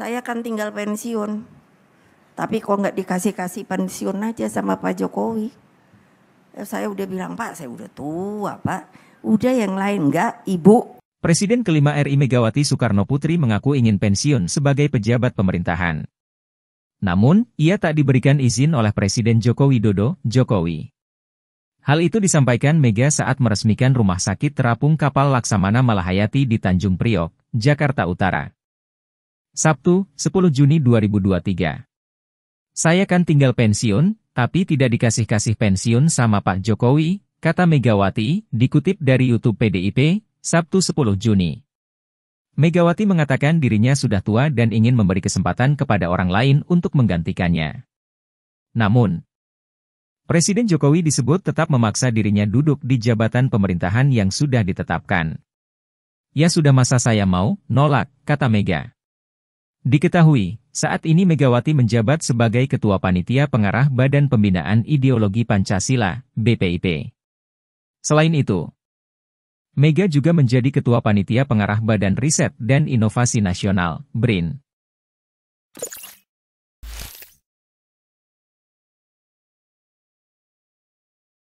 saya akan tinggal pensiun. Tapi kok nggak dikasih-kasih pensiun aja sama Pak Jokowi. Eh, saya udah bilang, Pak saya udah tua Pak. Udah yang lain nggak Ibu. Presiden kelima RI Megawati Soekarno Putri mengaku ingin pensiun sebagai pejabat pemerintahan. Namun, ia tak diberikan izin oleh Presiden Joko Widodo, Jokowi. Hal itu disampaikan Mega saat meresmikan Rumah Sakit Terapung Kapal Laksamana Malahayati di Tanjung Priok, Jakarta Utara. Sabtu, 10 Juni 2023. Saya kan tinggal pensiun, tapi tidak dikasih-kasih pensiun sama Pak Jokowi, kata Megawati, dikutip dari YouTube PDIP, Sabtu 10 Juni. Megawati mengatakan dirinya sudah tua dan ingin memberi kesempatan kepada orang lain untuk menggantikannya. Namun, Presiden Jokowi disebut tetap memaksa dirinya duduk di jabatan pemerintahan yang sudah ditetapkan. Ya sudah masa saya mau, nolak, kata Mega. Diketahui, saat ini Megawati menjabat sebagai Ketua Panitia Pengarah Badan Pembinaan Ideologi Pancasila, BPIP. Selain itu, Mega juga menjadi Ketua Panitia Pengarah Badan Riset dan Inovasi Nasional, BRIN.